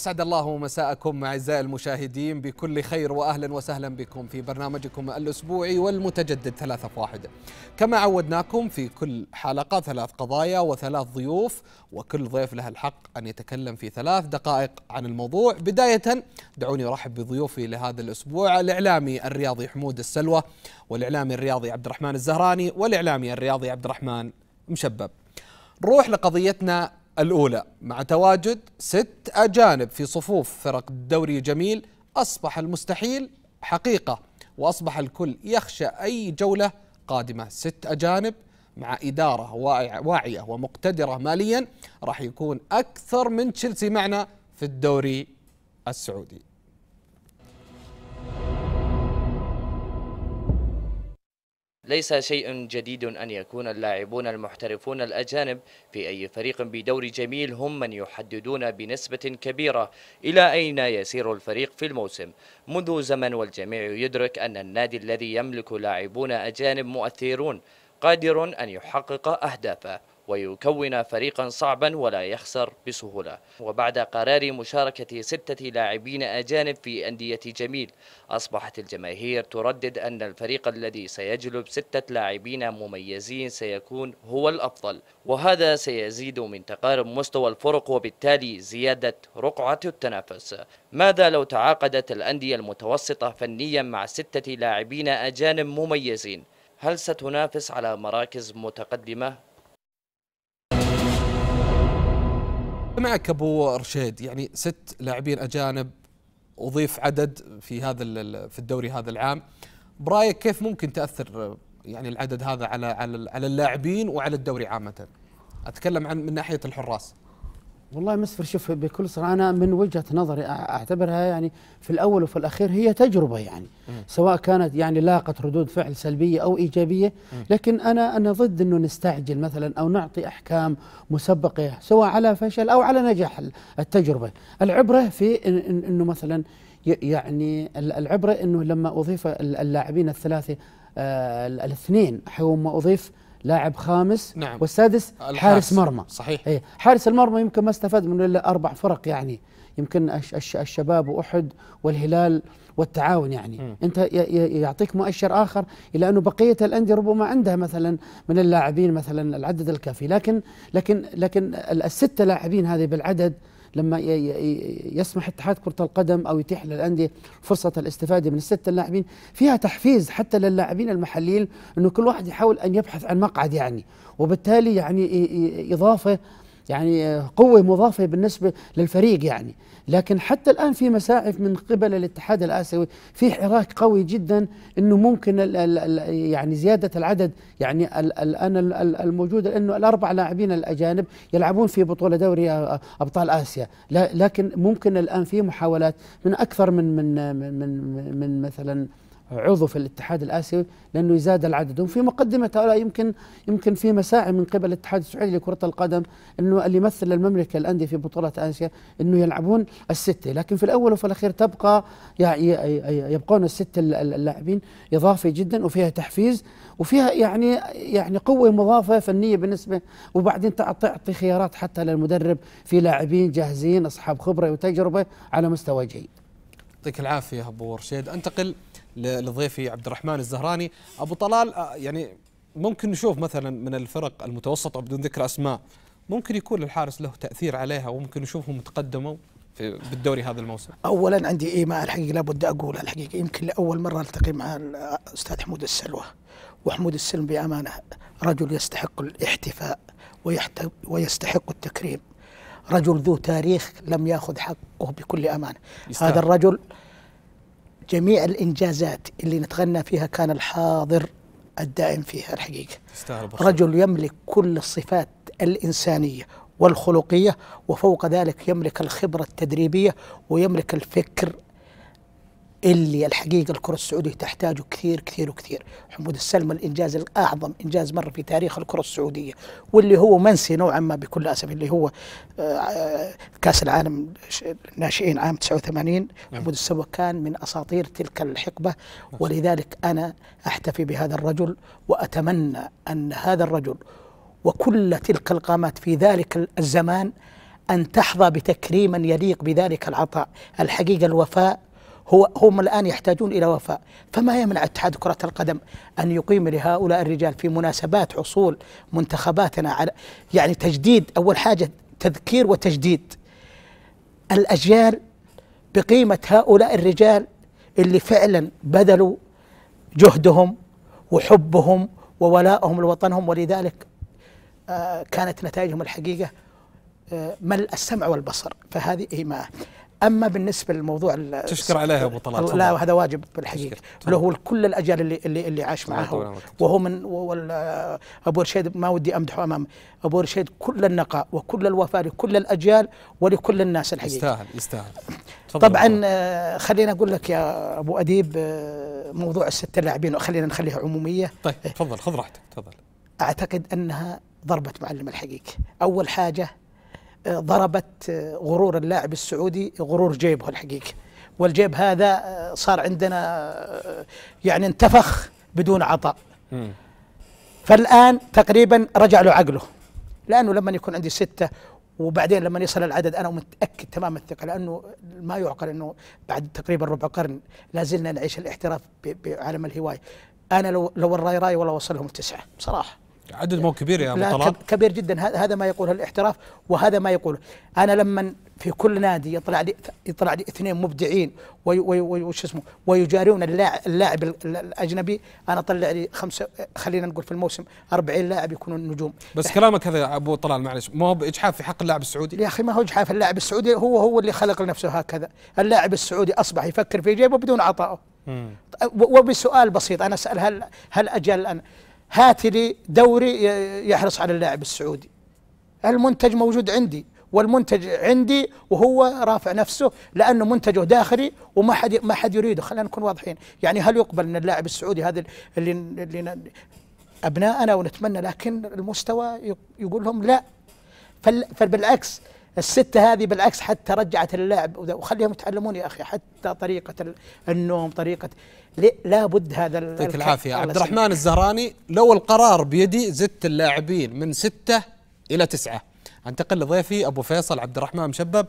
أسعد الله مساءكم أعزائي المشاهدين بكل خير وأهلا وسهلا بكم في برنامجكم الأسبوعي والمتجدد ثلاثة في واحدة كما عودناكم في كل حلقة ثلاث قضايا وثلاث ضيوف وكل ضيف له الحق أن يتكلم في ثلاث دقائق عن الموضوع بداية دعوني أرحب بضيوفي لهذا الأسبوع الإعلامي الرياضي حمود السلوى والإعلامي الرياضي عبد الرحمن الزهراني والإعلامي الرياضي عبد الرحمن مشبب نروح لقضيتنا الأولى مع تواجد ست أجانب في صفوف فرق الدوري جميل أصبح المستحيل حقيقة وأصبح الكل يخشى أي جولة قادمة ست أجانب مع إدارة واعية ومقتدرة ماليا راح يكون أكثر من تشيلسي معنا في الدوري السعودي ليس شيء جديد أن يكون اللاعبون المحترفون الأجانب في أي فريق بدور جميل هم من يحددون بنسبة كبيرة إلى أين يسير الفريق في الموسم منذ زمن والجميع يدرك أن النادي الذي يملك لاعبون أجانب مؤثرون قادر أن يحقق أهدافه ويكون فريقا صعبا ولا يخسر بسهولة وبعد قرار مشاركة ستة لاعبين أجانب في أندية جميل أصبحت الجماهير تردد أن الفريق الذي سيجلب ستة لاعبين مميزين سيكون هو الأفضل وهذا سيزيد من تقارب مستوى الفرق وبالتالي زيادة رقعة التنافس ماذا لو تعاقدت الأندية المتوسطة فنيا مع ستة لاعبين أجانب مميزين هل ستنافس على مراكز متقدمة معك ابو رشيد يعني ست لاعبين اجانب اضيف عدد في هذا في الدوري هذا العام برايك كيف ممكن تاثر يعني العدد هذا على على اللاعبين وعلى الدوري عامه اتكلم عن من ناحيه الحراس والله مسفر شوف بكل صراحه انا من وجهه نظري اعتبرها يعني في الاول وفي الاخير هي تجربه يعني م. سواء كانت يعني لاقت ردود فعل سلبيه او ايجابيه م. لكن انا انا ضد انه نستعجل مثلا او نعطي احكام مسبقه سواء على فشل او على نجاح التجربه، العبره في انه مثلا يعني العبره انه لما اضيف اللاعبين الثلاثه آه، الاثنين حيوم ما اضيف لاعب خامس نعم والسادس حارس مرمى صحيح ايه حارس المرمى يمكن ما استفاد منه الا اربع فرق يعني يمكن الشباب واحد والهلال والتعاون يعني م. انت يعطيك مؤشر اخر الى انه بقيه الانديه ربما عندها مثلا من اللاعبين مثلا العدد الكافي لكن لكن لكن السته لاعبين هذه بالعدد لما يسمح اتحاد كرة القدم أو يتيح للأندية فرصة الاستفادة من الستة اللاعبين فيها تحفيز حتى للاعبين المحليين أنه كل واحد يحاول أن يبحث عن مقعد يعني وبالتالي يعني إضافة يعني آه، قوة مضافة بالنسبة للفريق يعني لكن حتى الآن في مساعف من قبل الاتحاد الآسيوي في حراك قوي جدا أنه ممكن الـ الـ يعني زيادة العدد يعني الآن الموجود أنه الأربع لاعبين الأجانب يلعبون في بطولة دوري آه، آه، أبطال آسيا لكن ممكن الآن في محاولات من أكثر من من من, من مثلا عضو في الاتحاد الاسيوي لانه يزاد العدد وفي مقدمه هؤلاء يمكن يمكن في مساعي من قبل الاتحاد السعودي لكره القدم انه اللي يمثل المملكه الانديه في بطوله اسيا انه يلعبون السته لكن في الاول وفي الاخير تبقى يعني يبقون السته اللاعبين اضافه جدا وفيها تحفيز وفيها يعني يعني قوه مضافه فنيه بالنسبه وبعدين تعطي خيارات حتى للمدرب في لاعبين جاهزين اصحاب خبره وتجربه على مستوى جيد. يعطيك العافيه ابو رشيد انتقل لضيفي عبد الرحمن الزهراني ابو طلال آه، يعني ممكن نشوف مثلا من الفرق المتوسطه بدون ذكر اسماء ممكن يكون الحارس له تاثير عليها وممكن نشوفهم تقدموا في بالدوري هذا الموسم اولا عندي ايماء الحقيقه لابد اقولها الحقيقه يمكن لاول مره التقي مع الاستاذ حمود السلوى وحمود السلم بامانه رجل يستحق الاحتفاء ويستحق التكريم رجل ذو تاريخ لم ياخذ حقه بكل امانه هذا الرجل جميع الإنجازات اللي نتغنى فيها كان الحاضر الدائم فيها الحقيقة رجل يملك كل الصفات الإنسانية والخلقية وفوق ذلك يملك الخبرة التدريبية ويملك الفكر اللي الحقيقه الكره السعوديه تحتاجه كثير كثير وكثير، حمود السلمى الانجاز الاعظم انجاز مر في تاريخ الكره السعوديه، واللي هو منسي نوعا ما بكل اسف اللي هو آه، كاس العالم الناشئين عام 89 نعم. حمود السلمى كان من اساطير تلك الحقبه ولذلك انا احتفي بهذا الرجل واتمنى ان هذا الرجل وكل تلك القامات في ذلك الزمان ان تحظى بتكريما يليق بذلك العطاء، الحقيقه الوفاء هو هم الآن يحتاجون إلى وفاء فما يمنع اتحاد كرة القدم أن يقيم لهؤلاء الرجال في مناسبات حصول منتخباتنا على يعني تجديد أول حاجة تذكير وتجديد الأجيال بقيمة هؤلاء الرجال اللي فعلا بذلوا جهدهم وحبهم وولائهم لوطنهم ولذلك آه، كانت نتائجهم الحقيقة آه، ملء السمع والبصر فهذه إيماءه اما بالنسبه للموضوع تشكر عليها ابو طلال لا هذا واجب بالحقيقه بل هو كل الاجيال اللي اللي, اللي عاش معه وهو من ابو رشيد ما ودي امدحه امام ابو رشيد كل النقاء وكل الوفاء لكل الاجيال ولكل الناس الحقيقه يستاهل يستاهل طبعا آه، خليني اقول لك يا ابو اديب آه، موضوع الستة اللاعبين خلينا نخليها عموميه طيب تفضل خذ راحتك تفضل اعتقد انها ضربت معلم الحقيقه اول حاجه ضربت غرور اللاعب السعودي غرور جيبه الحقيقه والجيب هذا صار عندنا يعني انتفخ بدون عطاء فالان تقريبا رجع له عقله لانه لما يكون عندي سته وبعدين لما يصل العدد انا متاكد تمام الثقه لانه ما يعقل انه بعد تقريبا ربع قرن لا زلنا نعيش الاحتراف بعالم الهوايه انا لو لو الراي راي والله وصلهم تسعه بصراحه عدد مو كبير يا ابو طلال كبير جدا هذا ما يقوله الاحتراف وهذا ما يقوله انا لما في كل نادي يطلع لي يطلع لي اثنين مبدعين وش اسمه ويجارون اللاعب الاجنبي انا اطلع لي خمسه خلينا نقول في الموسم 40 لاعب يكونون نجوم بس كلامك هذا يا ابو طلال معلش ما هو باجحاف في حق اللاعب السعودي يا اخي ما هو اجحاف اللاعب السعودي هو هو اللي خلق لنفسه هكذا اللاعب السعودي اصبح يفكر في جيبه بدون عطائه وبسؤال بسيط انا اسال هل هل اجل الان هات لي دوري يحرص على اللاعب السعودي المنتج موجود عندي والمنتج عندي وهو رافع نفسه لانه منتجه داخلي وما حد ما حد يريده خلينا نكون واضحين يعني هل يقبل ان اللاعب السعودي هذا اللي اللي ابنائنا ونتمنى لكن المستوى يقول لهم لا فبالعكس الستة هذه بالعكس حتى رجعت اللاعب وخليهم يتعلمون يا أخي حتى طريقة النوم طريقة لا بد هذا يعطيك العافية عبد الرحمن الزهراني لو القرار بيدي زدت اللاعبين من ستة إلى تسعة أنتقل لضيفي أبو فيصل عبد الرحمن مشبب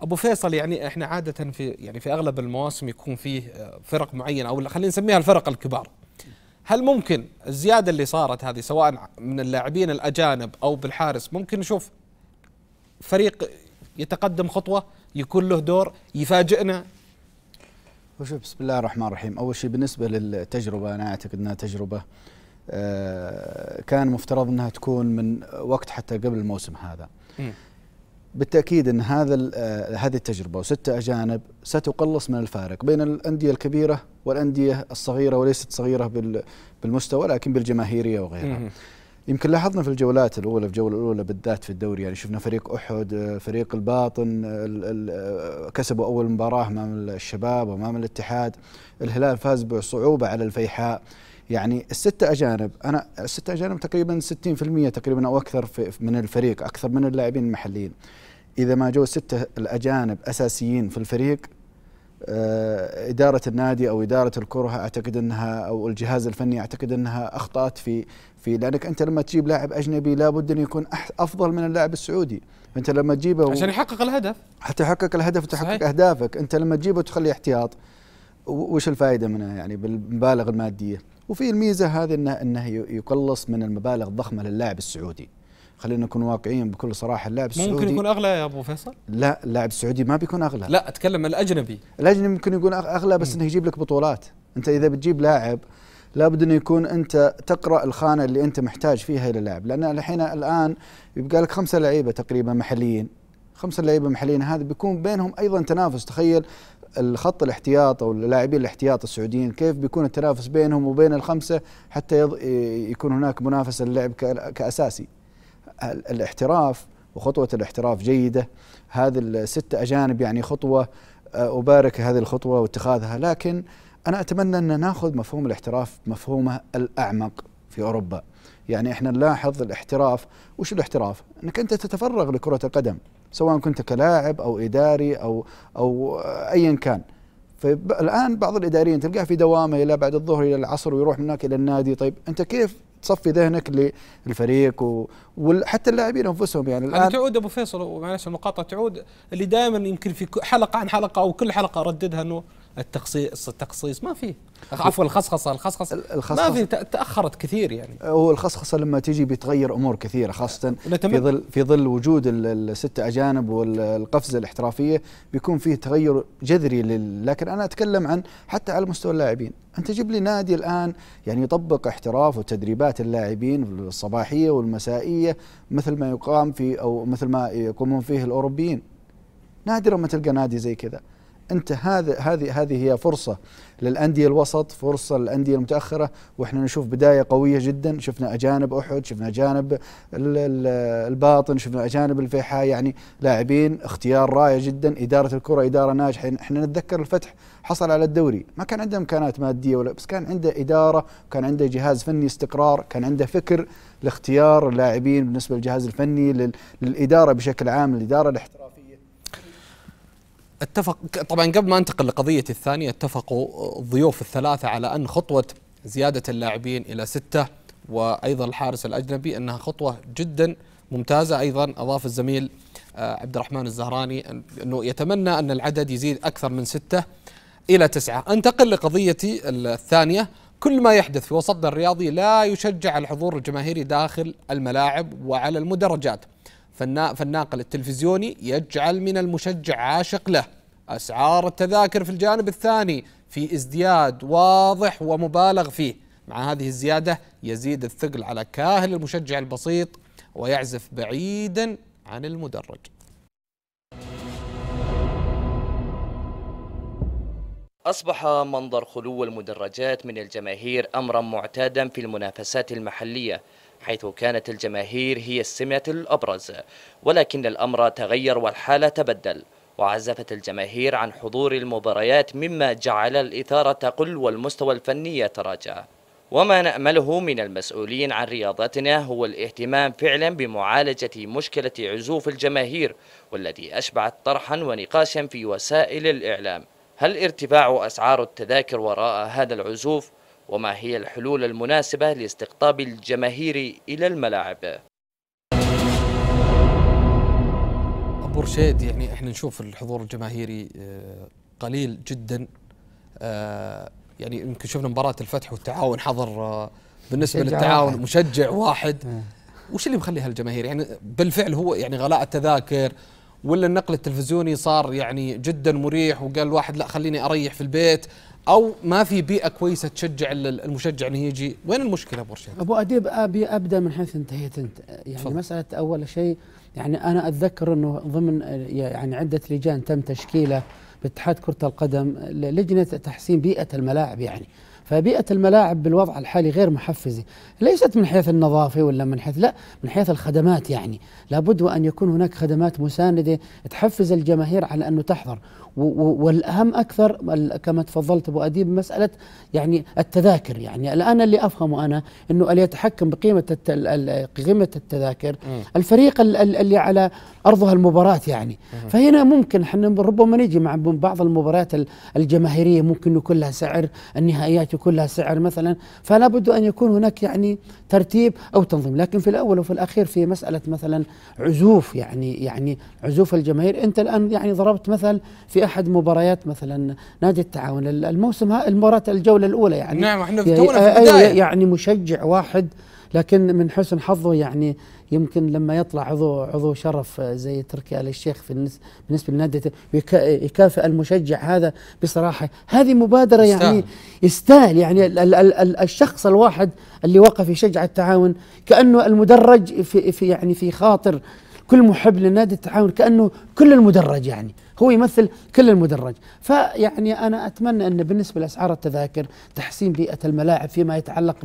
ابو فيصل يعني احنا عاده في يعني في اغلب المواسم يكون فيه آه، فرق معينه او خلينا نسميها الفرق الكبار هل ممكن الزياده اللي صارت هذه سواء من اللاعبين الاجانب او بالحارس ممكن نشوف فريق يتقدم خطوه يكون له دور يفاجئنا وشوف بسم الله الرحمن الرحيم اول شيء بالنسبه للتجربه انا اعتقد انها تجربه آه، كان مفترض انها تكون من وقت حتى قبل الموسم هذا بالتاكيد ان هذا آه، هذه التجربه وسته اجانب ستقلص من الفارق بين الانديه الكبيره والانديه الصغيره وليست صغيره بالمستوى لكن بالجماهيريه وغيرها. يمكن لاحظنا في الجولات الاولى في الجوله الاولى بالذات في الدوري يعني شفنا فريق احد آه، فريق الباطن آه، كسبوا اول مباراه امام الشباب وامام الاتحاد الهلال فاز بصعوبه على الفيحاء يعني الستة أجانب أنا الستة أجانب تقريبا 60% تقريبا أو أكثر من الفريق أكثر من اللاعبين المحليين إذا ما جو الستة الأجانب أساسيين في الفريق آه، إدارة النادي أو إدارة الكرة أعتقد أنها أو الجهاز الفني أعتقد أنها أخطأت في في لانك انت لما تجيب لاعب اجنبي لابد انه يكون افضل من اللاعب السعودي انت لما تجيبه عشان يحقق الهدف حتى يحقق الهدف وتحقق صحيح. اهدافك انت لما تجيبه وتخليه احتياط وش الفائده منها يعني بالمبالغ الماديه وفي الميزه هذه انه انه يقلص من المبالغ الضخمه للاعب السعودي خلينا نكون واقعيين بكل صراحه اللاعب السعودي ممكن يكون اغلى يا ابو فيصل؟ لا اللاعب السعودي ما بيكون اغلى لا اتكلم الاجنبي الاجنبي ممكن يكون اغلى بس انه يجيب لك بطولات انت اذا بتجيب لاعب لابد انه يكون انت تقرا الخانه اللي انت محتاج فيها الى اللاعب لان الحين الان يبقى لك خمسه لعيبه تقريبا محليين خمسه لعيبه محليين هذا بيكون بينهم ايضا تنافس تخيل الخط الاحتياط او اللاعبين الاحتياط السعوديين كيف بيكون التنافس بينهم وبين الخمسه حتى يض... يكون هناك منافسه للعب ك... كاساسي الاحتراف وخطوه الاحتراف جيده هذه الستة اجانب يعني خطوه ابارك هذه الخطوه واتخاذها لكن انا اتمنى ان ناخذ مفهوم الاحتراف مفهومه الاعمق في اوروبا يعني احنا نلاحظ الاحتراف وش الاحتراف انك انت تتفرغ لكره القدم سواء كنت كلاعب او اداري او او ايا كان فالان بعض الاداريين تلقاه في دوامه الى بعد الظهر الى العصر ويروح من هناك الى النادي طيب انت كيف تصفي ذهنك للفريق وحتى اللاعبين انفسهم يعني الان تعود ابو فيصل ومعلش المقاطعه تعود اللي دائما يمكن في حلقه عن حلقه او كل حلقه ارددها انه التخصيص التخصيص ما في عفوا الخصخصه الخصخصه الخصخص ما في تاخرت كثير يعني هو الخصخصه لما تجي بتغير امور كثيره خاصه في ظل في ظل وجود الستة اجانب والقفزه الاحترافيه بيكون فيه تغير جذري لكن انا اتكلم عن حتى على مستوى اللاعبين انت جيب لي نادي الان يعني يطبق احتراف وتدريبات اللاعبين الصباحيه والمسائيه مثل ما يقام في او مثل ما يقومون فيه الاوروبيين نادرا ما تلقى نادي زي كذا انت هذا هذه هذه هي فرصه للانديه الوسط فرصه للانديه المتاخره واحنا نشوف بدايه قويه جدا شفنا اجانب احد شفنا اجانب الباطن شفنا اجانب الفيحاء يعني لاعبين اختيار رائع جدا اداره الكره اداره ناجحه احنا نتذكر الفتح حصل على الدوري ما كان عنده امكانات ماديه ولا بس كان عنده اداره كان عنده جهاز فني استقرار كان عنده فكر لاختيار اللاعبين بالنسبه للجهاز الفني للاداره بشكل عام الاداره اتفق طبعا قبل ما انتقل لقضيه الثانيه اتفقوا الضيوف الثلاثه على ان خطوه زياده اللاعبين الى سته وايضا الحارس الاجنبي انها خطوه جدا ممتازه ايضا اضاف الزميل آه، عبد الرحمن الزهراني انه يتمنى ان العدد يزيد اكثر من سته الى تسعه، انتقل لقضيتي الثانيه كل ما يحدث في وسطنا الرياضي لا يشجع الحضور الجماهيري داخل الملاعب وعلى المدرجات فالناقل التلفزيوني يجعل من المشجع عاشق له أسعار التذاكر في الجانب الثاني في ازدياد واضح ومبالغ فيه مع هذه الزيادة يزيد الثقل على كاهل المشجع البسيط ويعزف بعيدا عن المدرج أصبح منظر خلو المدرجات من الجماهير أمرا معتادا في المنافسات المحلية حيث كانت الجماهير هي السمة الأبرز ولكن الأمر تغير والحالة تبدل وعزفت الجماهير عن حضور المباريات مما جعل الإثارة تقل والمستوى الفني يتراجع وما نأمله من المسؤولين عن رياضتنا هو الاهتمام فعلا بمعالجة مشكلة عزوف الجماهير والتي أشبعت طرحا ونقاشا في وسائل الإعلام هل ارتفاع أسعار التذاكر وراء هذا العزوف وما هي الحلول المناسبة لاستقطاب الجماهير إلى الملاعب أبو رشيد يعني احنا نشوف الحضور الجماهيري آه، قليل جدا آه، يعني يمكن شفنا مباراة الفتح والتعاون حضر آه، بالنسبة للتعاون مشجع واحد إيه. وش اللي مخلي هالجماهير يعني بالفعل هو يعني غلاء التذاكر ولا النقل التلفزيوني صار يعني جدا مريح وقال الواحد لا خليني اريح في البيت او ما في بيئه كويسه تشجع المشجع انه يجي وين المشكله ابو رشيد ابو اديب ابي ابدا من حيث انتهيت انت يعني فضل. مساله اول شيء يعني انا اتذكر انه ضمن يعني عده لجان تم تشكيله باتحاد كره القدم لجنه تحسين بيئه الملاعب يعني فبيئة الملاعب بالوضع الحالي غير محفزة ليست من حيث النظافة ولا من حيث لا من حيث الخدمات يعني لابد وأن يكون هناك خدمات مساندة تحفز الجماهير على أنه تحضر والأهم أكثر كما تفضلت أبو أديب مسألة يعني التذاكر يعني الآن اللي أفهمه أنا أنه اللي يتحكم بقيمة قيمة التذاكر م. الفريق اللي على أرضها المباراة يعني م. فهنا ممكن احنا ربما نجي مع بعض المباريات الجماهيرية ممكن يكون لها سعر النهائيات يكون لها سعر مثلا فلا بد أن يكون هناك يعني ترتيب أو تنظيم لكن في الأول وفي الأخير في مسألة مثلا عزوف يعني يعني عزوف الجماهير أنت الآن يعني ضربت مثل في احد مباريات مثلا نادي التعاون الموسم المباراه الجوله الاولى يعني نعم احنا في يعني، آه، البدايه يعني مشجع واحد لكن من حسن حظه يعني يمكن لما يطلع عضو عضو شرف زي تركي ال الشيخ في بالنسبه لنادي يكافئ المشجع هذا بصراحه هذه مبادره استاهل. يعني يستاهل يعني ال ال ال الشخص الواحد اللي وقف يشجع التعاون كانه المدرج في, في يعني في خاطر كل محب لنادي التعاون كانه كل المدرج يعني هو يمثل كل المدرج فيعني أنا أتمنى أن بالنسبة لأسعار التذاكر تحسين بيئة الملاعب فيما يتعلق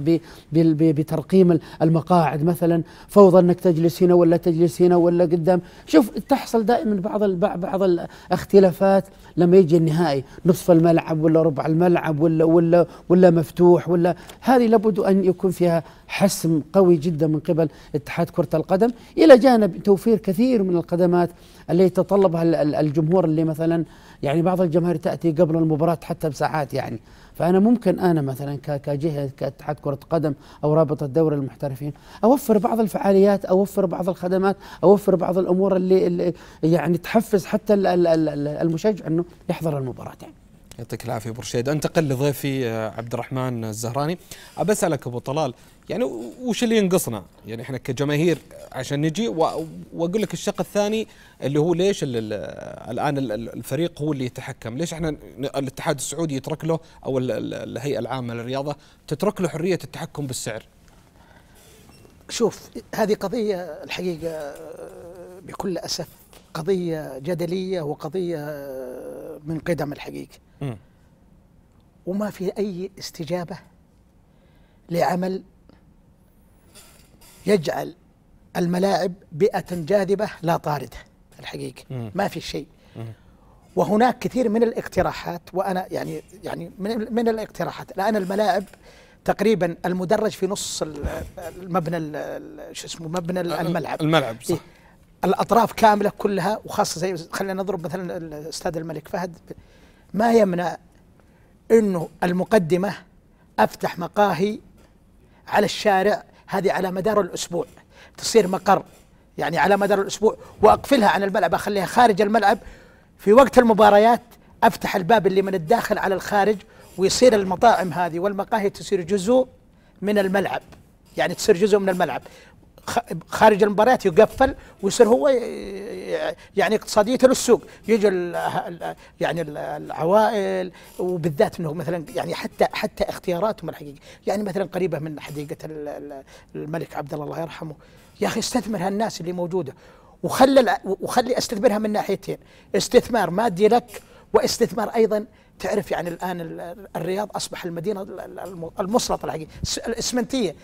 بترقيم المقاعد مثلا فوضى أنك تجلس هنا ولا تجلس هنا ولا قدام شوف تحصل دائما بعض بعض الاختلافات لما يجي النهائي نصف الملعب ولا ربع الملعب ولا ولا ولا مفتوح ولا هذه لابد ان يكون فيها حسم قوي جدا من قبل اتحاد كره القدم الى جانب توفير كثير من الخدمات اللي يتطلبها الجمهور اللي مثلا يعني بعض الجماهير تاتي قبل المباراه حتى بساعات يعني فانا ممكن انا مثلا كجهه كاتحاد كره قدم او رابطه دوري المحترفين اوفر بعض الفعاليات اوفر بعض الخدمات اوفر بعض الامور اللي, اللي يعني تحفز حتى المشجع انه يحضر المباراه يعني. يعطيك العافيه ابو رشيد انتقل لضيفي آه، عبد الرحمن الزهراني ابى اسالك ابو طلال يعني وش اللي ينقصنا؟ يعني احنا كجماهير عشان نجي واقول لك الشق الثاني اللي هو ليش اللي الان الفريق هو اللي يتحكم، ليش احنا الاتحاد السعودي يترك له او الهيئه العامه للرياضه تترك له حريه التحكم بالسعر؟ شوف هذه قضيه الحقيقه بكل اسف قضيه جدليه وقضيه من قدم الحقيقه. م. وما في اي استجابه لعمل يجعل الملاعب بيئة جاذبة لا طاردة الحقيقة ما في شيء وهناك كثير من الاقتراحات وانا يعني يعني من, من الاقتراحات الان الملاعب تقريبا المدرج في نص المبنى شو اسمه مبنى آه، الملعب الملعب إيه. صح إيه الاطراف كامله كلها وخاصه زي خلينا نضرب مثلا الاستاذ الملك فهد ما يمنع انه المقدمه افتح مقاهي على الشارع هذه على مدار الأسبوع تصير مقر يعني على مدار الأسبوع وأقفلها عن الملعب أخليها خارج الملعب في وقت المباريات أفتح الباب اللي من الداخل على الخارج ويصير المطاعم هذه والمقاهي تصير جزء من الملعب يعني تصير جزء من الملعب خارج المباريات يقفل ويصير هو يعني اقتصاديته للسوق يجي الـ يعني الـ العوائل وبالذات انه مثلا يعني حتى حتى اختياراتهم الحقيقه يعني مثلا قريبه من حديقه الملك عبد الله الله يرحمه يا اخي استثمر هالناس اللي موجوده وخلي وخلي استثمرها من ناحيتين استثمار مادي لك واستثمار ايضا تعرف يعني الان الرياض اصبح المدينه المسلطه الحقيقيه الاسمنتيه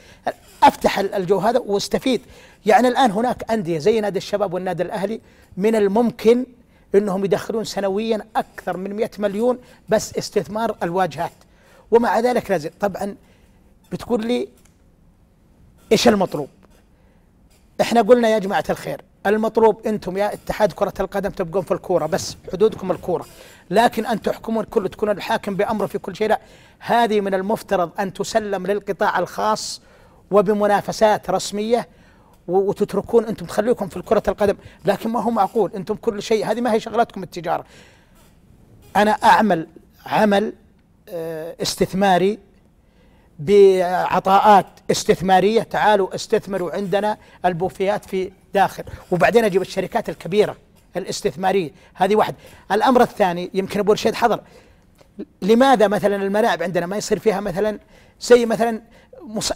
افتح الجو هذا واستفيد يعني الان هناك انديه زي نادي الشباب والنادي الاهلي من الممكن انهم يدخلون سنويا اكثر من 100 مليون بس استثمار الواجهات ومع ذلك لازم طبعا بتقول لي ايش المطلوب؟ احنا قلنا يا جماعه الخير المطلوب انتم يا اتحاد كره القدم تبقون في الكوره بس حدودكم الكوره لكن أن تحكمون كل تكون الحاكم بأمره في كل شيء لا هذه من المفترض أن تسلم للقطاع الخاص وبمنافسات رسمية وتتركون أنتم تخليكم في كرة القدم لكن ما هو معقول أنتم كل شيء هذه ما هي شغلتكم التجارة أنا أعمل عمل آه، استثماري بعطاءات استثمارية تعالوا استثمروا عندنا البوفيات في داخل وبعدين أجيب الشركات الكبيرة الاستثماريه هذه واحد الامر الثاني يمكن ابو رشيد حضر لماذا مثلا الملاعب عندنا ما يصير فيها مثلا زي مثلا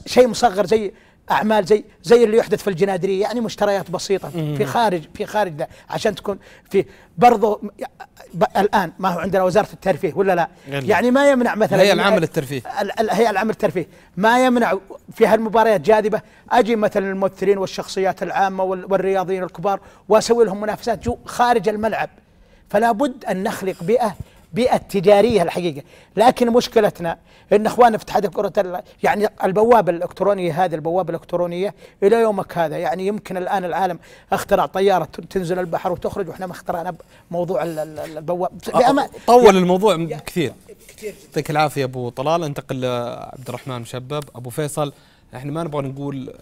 شيء مصغر زي اعمال زي زي اللي يحدث في الجنادريه يعني مشتريات بسيطه في خارج في خارج ده عشان تكون في برضه الان ما هو عندنا وزاره الترفيه ولا لا؟ يعني, يعني ما يمنع مثلا هي العام للترفيه الهيئه العامه للترفيه ما يمنع في هالمباريات جاذبه اجي مثلا الممثلين والشخصيات العامه والرياضيين الكبار واسوي لهم منافسات جو خارج الملعب فلا بد ان نخلق بيئه بيئة تجارية الحقيقة لكن مشكلتنا أن أخواننا في اتحاد كرة يعني البوابة الإلكترونية هذه البوابة الإلكترونية إلى يومك هذا يعني يمكن الآن العالم اخترع طيارة تنزل البحر وتخرج وإحنا ما اخترعنا موضوع البوابة طول يعني الموضوع يعني كثير يعطيك العافية أبو طلال انتقل لعبد الرحمن مشبب أبو فيصل احنا ما نبغى نقول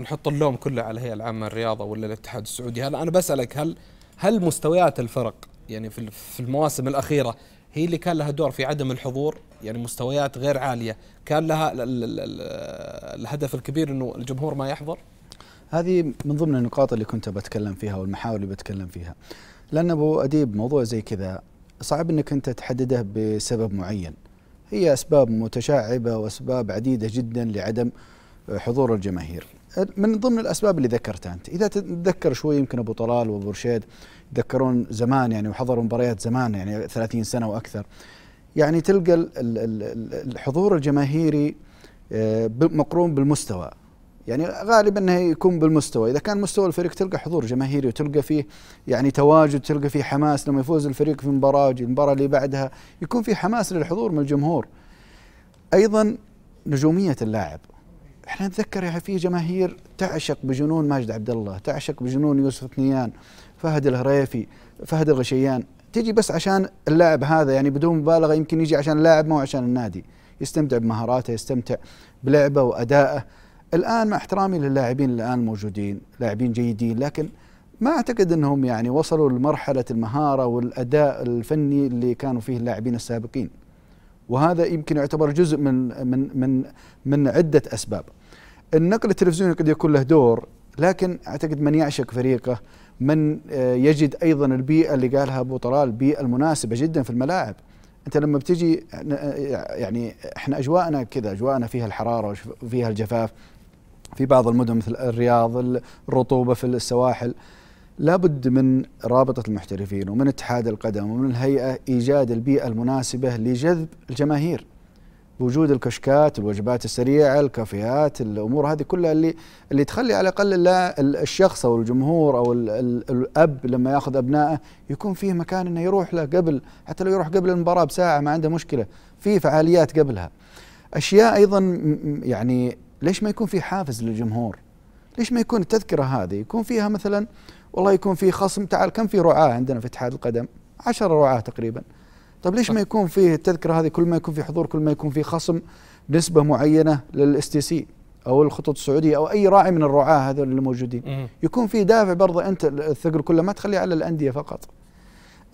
نحط اللوم كله على الهيئه العامه للرياضه ولا الاتحاد السعودي هذا انا بسالك هل هل مستويات الفرق يعني في في المواسم الاخيره هي اللي كان لها دور في عدم الحضور يعني مستويات غير عاليه كان لها الهدف الكبير انه الجمهور ما يحضر هذه من ضمن النقاط اللي كنت بتكلم فيها والمحاور اللي بتكلم فيها لان ابو اديب موضوع زي كذا صعب انك انت تحدده بسبب معين هي اسباب متشعبه واسباب عديده جدا لعدم حضور الجماهير من ضمن الاسباب اللي ذكرتها انت اذا تتذكر شوي يمكن ابو طلال وابو رشيد يتذكرون زمان يعني وحضروا مباريات زمان يعني 30 سنه واكثر يعني تلقى الحضور الجماهيري آه، مقرون بالمستوى يعني غالبا انه يكون بالمستوى اذا كان مستوى الفريق تلقى حضور جماهيري وتلقى فيه يعني تواجد تلقى فيه حماس لما يفوز الفريق في مباراه المباراه اللي بعدها يكون في حماس للحضور من الجمهور ايضا نجوميه اللاعب احنا نتذكر يعني في جماهير تعشق بجنون ماجد عبد الله، تعشق بجنون يوسف ثنيان، فهد الهريفي، فهد الغشيان، تجي بس عشان اللاعب هذا يعني بدون مبالغه يمكن يجي عشان اللاعب مو عشان النادي، يستمتع بمهاراته، يستمتع بلعبه وادائه. الان مع احترامي للاعبين الان موجودين، لاعبين جيدين، لكن ما اعتقد انهم يعني وصلوا لمرحله المهاره والاداء الفني اللي كانوا فيه اللاعبين السابقين. وهذا يمكن يعتبر جزء من من من من عده اسباب. النقل التلفزيوني قد يكون له دور لكن اعتقد من يعشق فريقه من آه، يجد ايضا البيئه اللي قالها ابو طلال البيئه المناسبه جدا في الملاعب. انت لما بتجي آه، يعني احنا اجواءنا كذا اجواءنا فيها الحراره وفيها الجفاف في بعض المدن مثل الرياض الرطوبه في السواحل لابد من رابطة المحترفين ومن اتحاد القدم ومن الهيئة إيجاد البيئة المناسبة لجذب الجماهير بوجود الكشكات الوجبات السريعة الكافيهات الأمور هذه كلها اللي اللي تخلي على الأقل الشخص أو الجمهور أو الأب لما يأخذ أبنائه يكون فيه مكان أنه يروح له قبل حتى لو يروح قبل المباراة بساعة ما عنده مشكلة في فعاليات قبلها أشياء أيضا يعني ليش ما يكون في حافز للجمهور ليش ما يكون التذكرة هذه يكون فيها مثلا والله يكون في خصم تعال كم في رعاة عندنا في اتحاد القدم عشر رعاة تقريبا طيب ليش ما يكون في التذكرة هذه كل ما يكون في حضور كل ما يكون في خصم نسبة معينة للاس تي سي او الخطوط السعوديه او اي راعي من الرعاه هذول اللي موجودين يكون في دافع برضه انت الثقل كله ما تخليه على الانديه فقط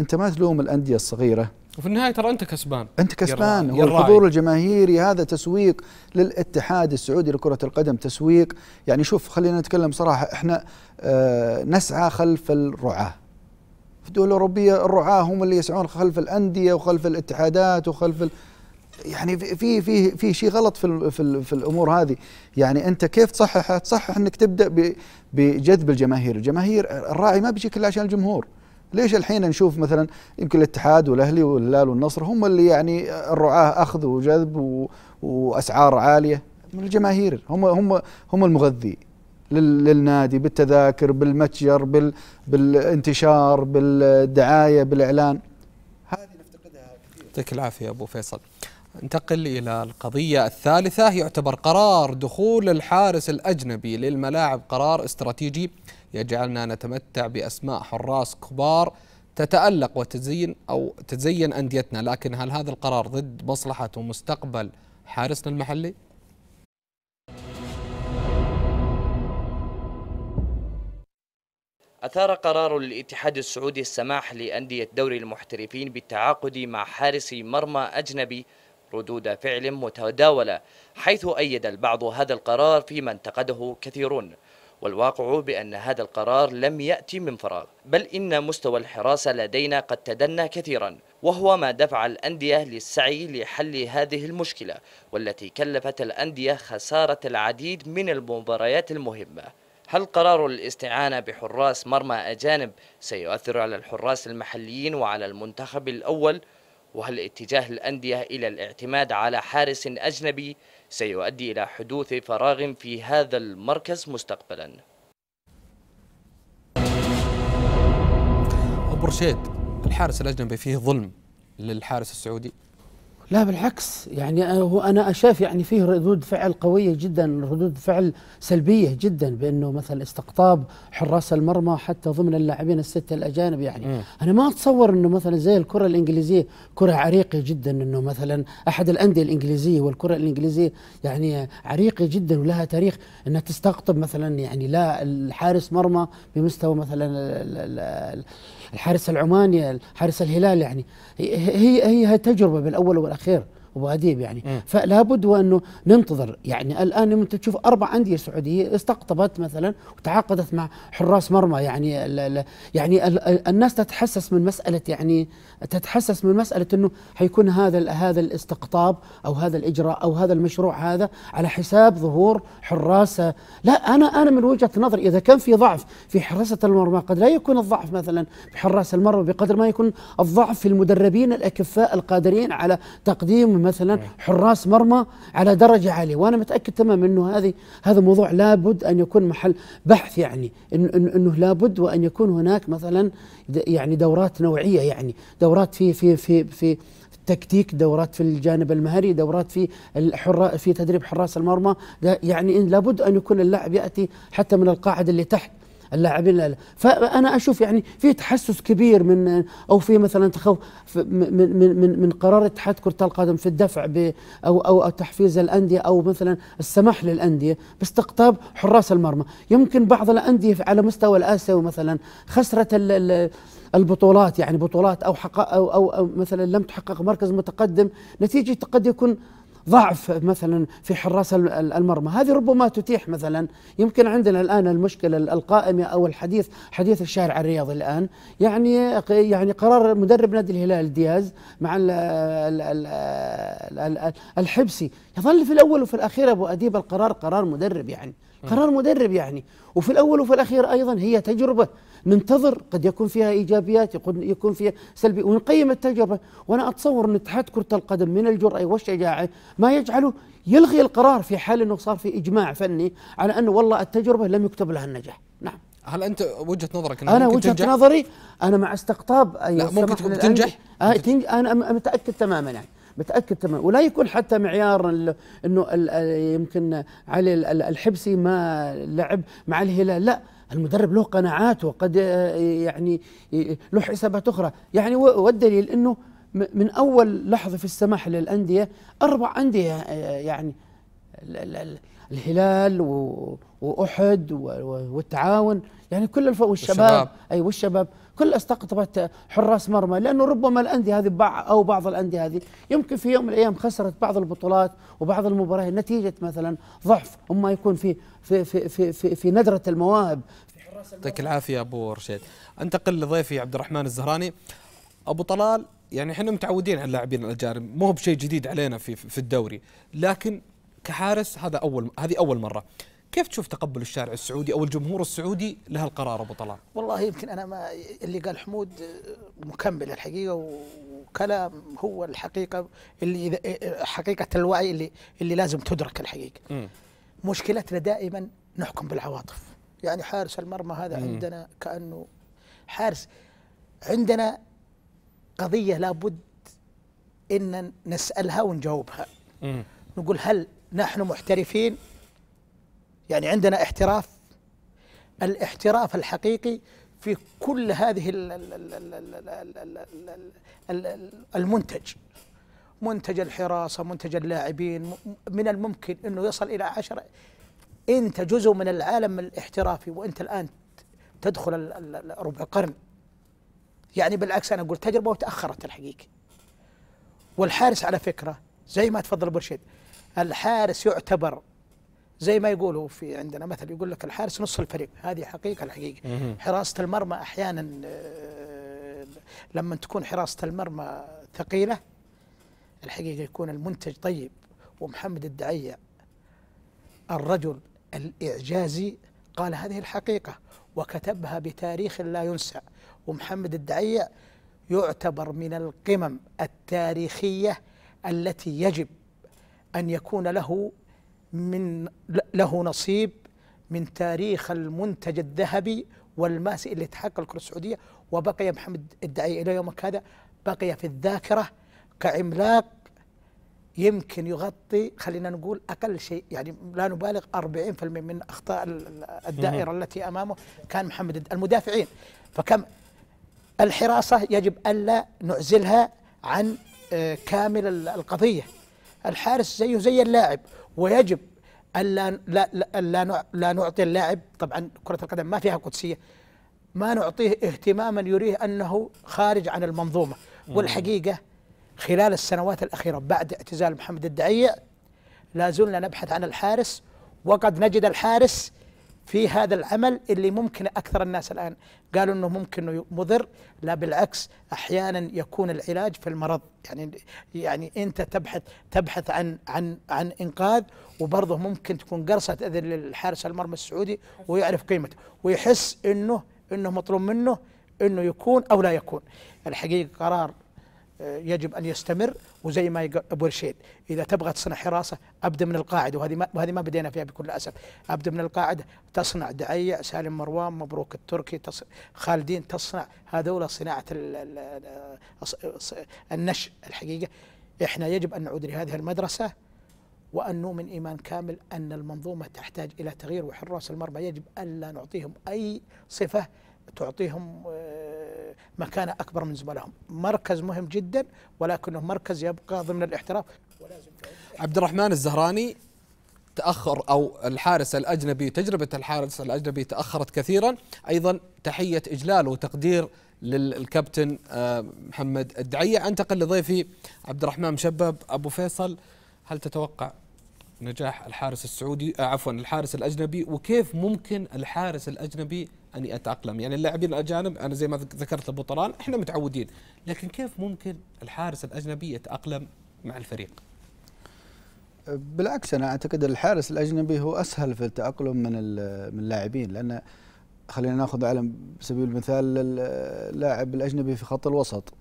انت ما تلوم الانديه الصغيره وفي النهايه ترى انت كسبان انت كسبان والحضور الجماهيري هذا تسويق للاتحاد السعودي لكره القدم تسويق يعني شوف خلينا نتكلم صراحه احنا آه نسعى خلف الرعاه في الدول الاوروبيه الرعاه هم اللي يسعون خلف الانديه وخلف الاتحادات وخلف ال... يعني في في في شيء غلط في في, في الامور هذه يعني انت كيف تصححها تصحح انك تبدا بجذب الجماهير الجماهير الراعي ما بيجيك الا عشان الجمهور ليش الحين نشوف مثلا يمكن الاتحاد والاهلي والهلال والنصر هم اللي يعني الرعاه اخذ وجذب و... واسعار عاليه من الجماهير هم هم هم المغذي للنادي بالتذاكر بالمتجر بال... بالانتشار بالدعايه بالاعلان هذه نفتقدها كثير يعطيك العافيه ابو فيصل ننتقل إلى القضية الثالثة يعتبر قرار دخول الحارس الأجنبي للملاعب قرار استراتيجي يجعلنا نتمتع بأسماء حراس كبار تتألق وتزين أو تزين أنديتنا لكن هل هذا القرار ضد مصلحة ومستقبل حارسنا المحلي؟ أثار قرار الاتحاد السعودي السماح لأندية دوري المحترفين بالتعاقد مع حارس مرمى أجنبي ردود فعل متداولة حيث أيد البعض هذا القرار فيما انتقده كثيرون والواقع بأن هذا القرار لم يأتي من فراغ بل إن مستوى الحراسة لدينا قد تدنى كثيرا وهو ما دفع الأندية للسعي لحل هذه المشكلة والتي كلفت الأندية خسارة العديد من المباريات المهمة هل قرار الاستعانة بحراس مرمى أجانب سيؤثر على الحراس المحليين وعلى المنتخب الأول؟ وهل اتجاه الأندية إلى الاعتماد على حارس أجنبي سيؤدي إلى حدوث فراغ في هذا المركز مستقبلا أبو رشيد الحارس الأجنبي فيه ظلم للحارس السعودي لا بالعكس يعني هو انا اشاف يعني فيه ردود فعل قويه جدا ردود فعل سلبيه جدا بانه مثلا استقطاب حراس المرمى حتى ضمن اللاعبين السته الاجانب يعني م. انا ما اتصور انه مثلا زي الكره الانجليزيه كره عريقه جدا انه مثلا احد الانديه الانجليزيه والكره الانجليزيه يعني عريقه جدا ولها تاريخ انها تستقطب مثلا يعني لا الحارس مرمى بمستوى مثلا الحارس العماني حارس الهلال يعني هي هي, هي تجربه بالاول والاخير ابو اديب يعني م. فلا بد وانه ننتظر يعني الان انت تشوف اربع انديه سعوديه استقطبت مثلا وتعاقدت مع حراس مرمى يعني الـ الـ يعني الـ الناس تتحسس من مساله يعني تتحسس من مساله انه حيكون هذا هذا الاستقطاب او هذا الاجراء او هذا المشروع هذا على حساب ظهور حراس لا انا انا من وجهه نظري اذا كان في ضعف في حراسه المرمى قد لا يكون الضعف مثلا في حراس المرمى بقدر ما يكون الضعف في المدربين الاكفاء القادرين على تقديم مثلا إيه. حراس مرمى على درجه عاليه وانا متاكد تماما انه هذه هذا موضوع لابد ان يكون محل بحث يعني إن إن انه لابد وان يكون هناك مثلا يعني دورات نوعيه يعني دورات في في في في, في تكتيك دورات في الجانب المهري دورات في الحرة في تدريب حراس المرمى يعني لابد ان يكون اللاعب ياتي حتى من القاعده اللي تحت اللاعبين فانا اشوف يعني في تحسس كبير من او في مثلا تخوف من من من, من قرار اتحاد كره القدم في الدفع ب او او تحفيز الانديه او مثلا السماح للانديه باستقطاب حراس المرمى يمكن بعض الانديه على مستوى الاسيوي مثلا خسرت ال البطولات يعني بطولات او حق أو, او او مثلا لم تحقق مركز متقدم نتيجه قد يكون ضعف مثلا في حراس المرمى هذه ربما تتيح مثلا يمكن عندنا الان المشكله القائمه او الحديث حديث الشارع الرياضي الان يعني يعني قرار مدرب نادي الهلال دياز مع الحبسي يظل في الاول وفي الاخير ابو اديب القرار قرار مدرب يعني قرار مدرب يعني وفي الاول وفي الاخير ايضا هي تجربه ننتظر قد يكون فيها ايجابيات يكون فيها سلبي ونقيم التجربه وانا اتصور ان اتحاد كره القدم من الجراه والشجاعه ما يجعله يلغي القرار في حال انه صار في اجماع فني على انه والله التجربه لم يكتب لها النجاح نعم هل انت وجهه نظرك انها انا وجهه تنجح؟ نظري انا مع استقطاب اي لا ممكن تكون تنجح آه، تنجح انا متاكد تماما يعني متاكد تماما ولا يكون حتى معيار انه يمكن علي الحبسي ما لعب مع الهلال لا المدرب له قناعات وقد آه، آه، يعني آه، له حسابات اخرى يعني والدليل انه من اول لحظه في السماح للانديه اربع انديه يعني الهلال واحد والتعاون يعني كل الفرق والشباب اي والشباب كل استقطبت حراس مرمى لانه ربما الانديه هذه او بعض الانديه هذه يمكن في يوم من الايام خسرت بعض البطولات وبعض المباريات نتيجه مثلا ضعف اما يكون في في في في في, في ندره المواهب يعطيك العافيه ابو رشيد انتقل لضيفي عبد الرحمن الزهراني ابو طلال يعني احنا متعودين على اللاعبين الاجانب مو بشيء جديد علينا في في الدوري لكن كحارس هذا اول هذه اول مره كيف تشوف تقبل الشارع السعودي او الجمهور السعودي لهالقرار ابو طلال؟ والله يمكن انا ما اللي قال حمود آه، مكمل الحقيقه وكلام هو الحقيقه اللي آه، آه، حقيقه الوعي اللي اللي لازم تدرك الحقيقه. م. مشكلتنا دائما نحكم بالعواطف، يعني حارس المرمى هذا م. عندنا كانه حارس عندنا قضيه لابد ان نسالها ونجاوبها. م. نقول هل نحن محترفين يعني عندنا احتراف الاحتراف الحقيقي في كل هذه المنتج منتج الحراسة منتج اللاعبين من الممكن أنه يصل إلى عشرة أنت جزء من العالم الاحترافي وأنت الآن تدخل ربع قرن يعني بالعكس أنا أقول تجربة وتأخرت الحقيقة والحارس على فكرة زي ما تفضل برشيد الحارس يعتبر زي ما يقولوا في عندنا مثل يقول لك الحارس نص الفريق هذه حقيقه الحقيقه حراسه المرمى احيانا آه، لما تكون حراسه المرمى ثقيله الحقيقه يكون المنتج طيب ومحمد الدعية الرجل الإعجازي قال هذه الحقيقة وكتبها بتاريخ لا ينسى ومحمد الدعية يعتبر من القمم التاريخية التي يجب أن يكون له من له نصيب من تاريخ المنتج الذهبي والماسي اللي تحقق الكره السعوديه وبقي محمد الدعي الى يومك هذا بقي في الذاكره كعملاق يمكن يغطي خلينا نقول اقل شيء يعني لا نبالغ 40% من اخطاء الدائره التي امامه كان محمد المدافعين فكم الحراسه يجب الا نعزلها عن آه، كامل القضيه الحارس زيه زي اللاعب ويجب ألا لا لا لا نعطي اللاعب طبعا كرة القدم ما فيها قدسية ما نعطيه اهتماما يريه أنه خارج عن المنظومة والحقيقة خلال السنوات الأخيرة بعد اعتزال محمد الدعيع لا زلنا نبحث عن الحارس وقد نجد الحارس في هذا العمل اللي ممكن اكثر الناس الان قالوا انه ممكن مضر لا بالعكس احيانا يكون العلاج في المرض يعني يعني انت تبحث تبحث عن عن عن انقاذ وبرضه ممكن تكون قرصه أذن للحارس المرمى السعودي ويعرف قيمته ويحس انه انه مطلوب منه انه يكون او لا يكون الحقيقه قرار يجب ان يستمر وزي ما ابو رشيد اذا تبغى تصنع حراسه ابدا من القاعده وهذه ما وهذه ما بدينا فيها بكل اسف ابدا من القاعده تصنع دعيع سالم مروان مبروك التركي تص... خالدين تصنع هذول صناعه النش النشء الحقيقه احنا يجب ان نعود لهذه المدرسه وأن نؤمن إيمان كامل أن المنظومة تحتاج إلى تغيير وحراس المرمى يجب ألا نعطيهم أي صفة تعطيهم آه، مكانة أكبر من زملائهم مركز مهم جدا ولكنه مركز يبقى ضمن الاحتراف عبد الرحمن الزهراني تاخر او الحارس الاجنبي تجربه الحارس الاجنبي تاخرت كثيرا ايضا تحيه اجلال وتقدير للكابتن آه، محمد الدعيه انتقل لضيفي عبد الرحمن مشبب ابو فيصل هل تتوقع نجاح الحارس السعودي آه، عفوا الحارس الاجنبي وكيف ممكن الحارس الاجنبي ان يتاقلم يعني اللاعبين الاجانب انا زي ما ذكرت ابو طلال احنا متعودين لكن كيف ممكن الحارس الاجنبي يتاقلم مع الفريق بالعكس انا اعتقد الحارس الاجنبي هو اسهل في التاقلم من من اللاعبين لان خلينا ناخذ على سبيل المثال اللاعب الاجنبي في خط الوسط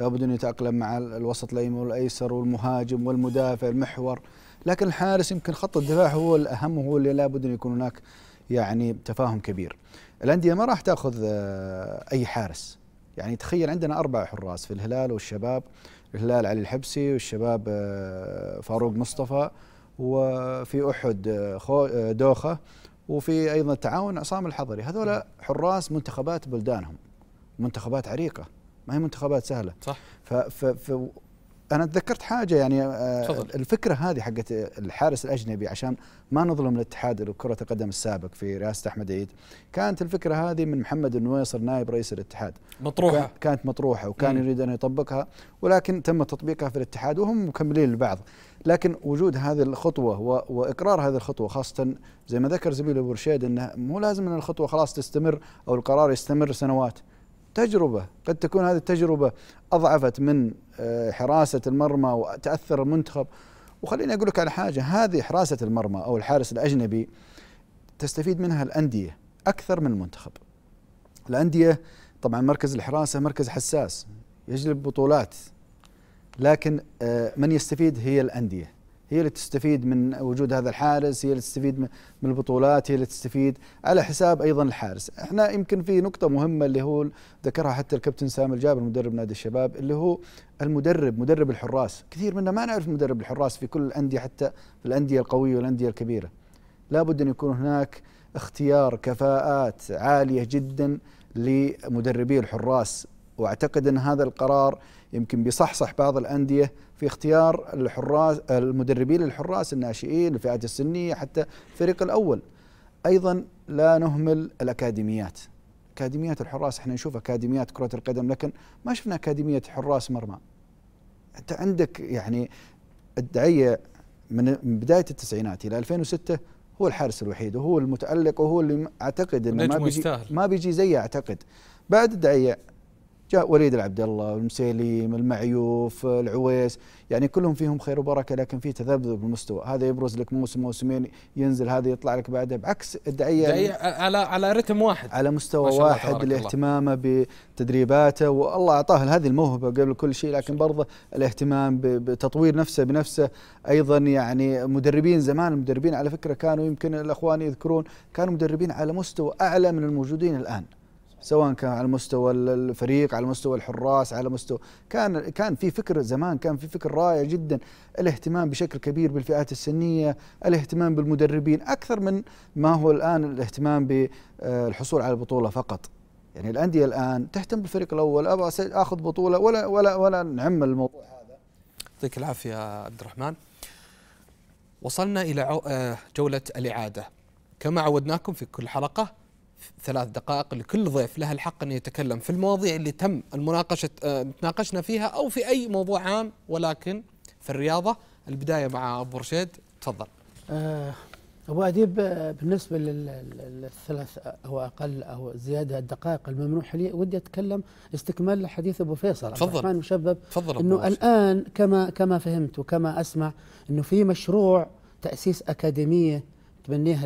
لابد ان يتاقلم مع الوسط الايمن والايسر والمهاجم والمدافع المحور لكن الحارس يمكن خط الدفاع هو الأهم وهو اللي لابد أن يكون هناك يعني تفاهم كبير الأندية ما راح تأخذ آه، أي حارس يعني تخيل عندنا أربع حراس في الهلال والشباب الهلال علي الحبسي والشباب آه، فاروق مصطفى وفي أحد آه، دوخة وفي أيضا التعاون عصام الحضري هذول نعم. حراس منتخبات بلدانهم منتخبات عريقة ما هي منتخبات سهلة صح ف ف انا تذكرت حاجه يعني آه، تفضل. الفكره هذه حقت الحارس الاجنبي عشان ما نظلم الاتحاد لكره القدم السابق في رئاسه احمد عيد كانت الفكره هذه من محمد النويصر نائب رئيس الاتحاد مطروحه كانت مطروحه وكان يريد ان يطبقها ولكن تم تطبيقها في الاتحاد وهم مكملين لبعض لكن وجود هذه الخطوه واقرار هذه الخطوه خاصه زي ما ذكر زميلي ابو رشيد انه مو لازم ان الخطوه خلاص تستمر او القرار يستمر سنوات تجربة قد تكون هذه التجربة أضعفت من آه، حراسة المرمى وتأثر المنتخب وخليني أقول لك على حاجة هذه حراسة المرمى أو الحارس الأجنبي تستفيد منها الأندية أكثر من المنتخب الأندية طبعا مركز الحراسة مركز حساس يجلب بطولات لكن آه، من يستفيد هي الأندية هي اللي تستفيد من وجود هذا الحارس هي اللي تستفيد من البطولات هي اللي تستفيد على حساب ايضا الحارس احنا يمكن في نقطه مهمه اللي هو ذكرها حتى الكابتن سامي الجابر مدرب نادي الشباب اللي هو المدرب مدرب الحراس كثير منا ما نعرف مدرب الحراس في كل الانديه حتى في الانديه القويه والانديه الكبيره لابد ان يكون هناك اختيار كفاءات عاليه جدا لمدربي الحراس واعتقد ان هذا القرار يمكن بيصحصح بعض الانديه في اختيار الحراس المدربين للحراس الناشئين الفئات السنيه حتى الفريق الاول ايضا لا نهمل الاكاديميات اكاديميات الحراس احنا نشوف اكاديميات كره القدم لكن ما شفنا اكاديميه حراس مرمى انت عندك يعني الدعيه من بدايه التسعينات الى 2006 هو الحارس الوحيد وهو المتالق وهو اللي اعتقد انه ما بيجي ما بيجي زيه اعتقد بعد الدعيه جاء وليد العبد الله المسيليم المعيوف العويس يعني كلهم فيهم خير وبركه لكن في تذبذب بالمستوى هذا يبرز لك موسم موسمين ينزل هذا يطلع لك بعده بعكس الدعيه على على رتم واحد على مستوى واحد لاهتمامه بتدريباته والله اعطاه هذه الموهبه قبل كل شيء لكن برضه الاهتمام بتطوير نفسه بنفسه ايضا يعني مدربين زمان المدربين على فكره كانوا يمكن الاخوان يذكرون كانوا مدربين على مستوى اعلى من الموجودين الان سواء كان على مستوى الفريق على مستوى الحراس على مستوى كان كان في فكر زمان كان في فكر رائع جدا الاهتمام بشكل كبير بالفئات السنيه الاهتمام بالمدربين اكثر من ما هو الان الاهتمام بالحصول آه، على البطوله فقط يعني الانديه الان تهتم بالفريق الاول ابغى اخذ بطوله ولا ولا ولا نعم الموضوع هذا يعطيك العافيه عبد الرحمن وصلنا الى آه، جوله الاعاده كما عودناكم في كل حلقه ثلاث دقائق لكل ضيف له الحق أن يتكلم في المواضيع اللي تم المناقشة آه، تناقشنا فيها أو في أي موضوع عام ولكن في الرياضة البداية مع أبو رشيد تفضل آه، أبو أديب آه، بالنسبة للثلاث أو أقل أو زيادة الدقائق الممنوح لي ودي أتكلم استكمال لحديث أبو فيصل تفضل الرحمن مشبب تفضل أنه الآن كما كما فهمت وكما أسمع أنه في مشروع تأسيس أكاديمية تبنيها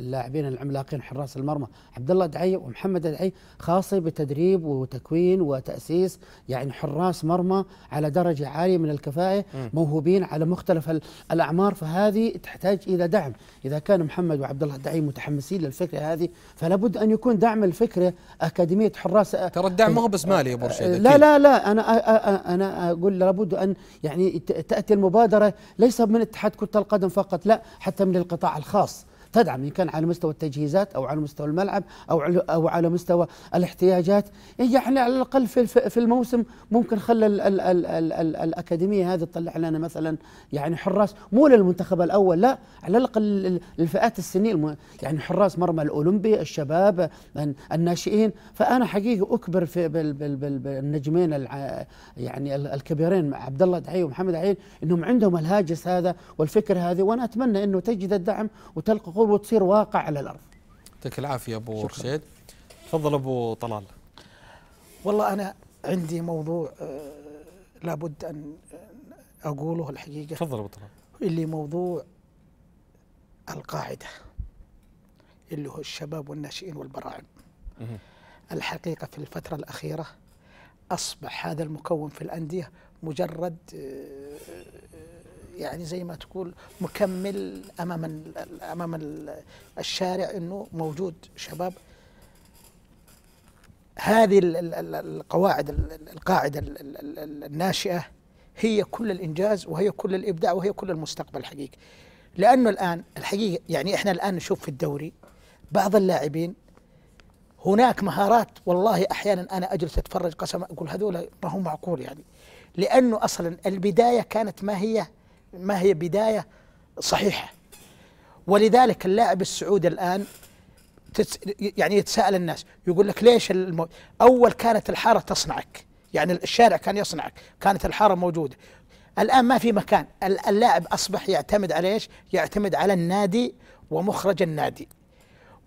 اللاعبين العملاقين حراس المرمى عبد الله دعي ومحمد دعي خاصه بتدريب وتكوين وتاسيس يعني حراس مرمى على درجه عاليه من الكفاءه موهوبين على مختلف الاعمار فهذه تحتاج الى دعم اذا كان محمد وعبد الله دعي متحمسين للفكره هذه فلا بد ان يكون دعم الفكره اكاديميه حراس آه، ترى الدعم مو بس آه، مالي يا ابو رشيد لا لا لا انا انا اقول لابد ان يعني تاتي المبادره ليس من اتحاد كره القدم فقط لا حتى من القطاع الخاص تدعم ان كان على مستوى التجهيزات او على مستوى الملعب او او على مستوى الاحتياجات إيه، يعني على الاقل في في الموسم ممكن خلى ال ال الـ الـ الـ الاكاديميه هذه تطلع لنا مثلا يعني حراس مو للمنتخب الاول لا على الاقل الفئات السنيه يعني حراس مرمى الاولمبي الشباب الناشئين فانا حقيقه اكبر في بالنجمين يعني الكبيرين عبد الله دعي ومحمد عين انهم عندهم الهاجس هذا والفكر هذه وانا اتمنى انه تجد الدعم وتلقى العقول وتصير واقع على الارض. يعطيك العافيه ابو رشيد. تفضل ابو طلال. والله انا عندي موضوع آه، لابد ان اقوله الحقيقه. تفضل ابو طلال. اللي موضوع القاعده. اللي هو الشباب والناشئين والبراعم. الحقيقه في الفتره الاخيره اصبح هذا المكون في الانديه مجرد آه، آه، يعني زي ما تقول مكمل امام امام الشارع انه موجود شباب هذه القواعد القاعده الناشئه هي كل الانجاز وهي كل الابداع وهي كل المستقبل حقيقي لانه الان الحقيقه يعني احنا الان نشوف في الدوري بعض اللاعبين هناك مهارات والله احيانا انا اجلس اتفرج قسما اقول هذول ما هو معقول يعني لانه اصلا البدايه كانت ما هي ما هي بداية صحيحة ولذلك اللاعب السعودي الآن تتس يعني يتساءل الناس يقول لك ليش المو... أول كانت الحارة تصنعك يعني الشارع كان يصنعك كانت الحارة موجودة الآن ما في مكان اللاعب أصبح يعتمد على إيش يعتمد على النادي ومخرج النادي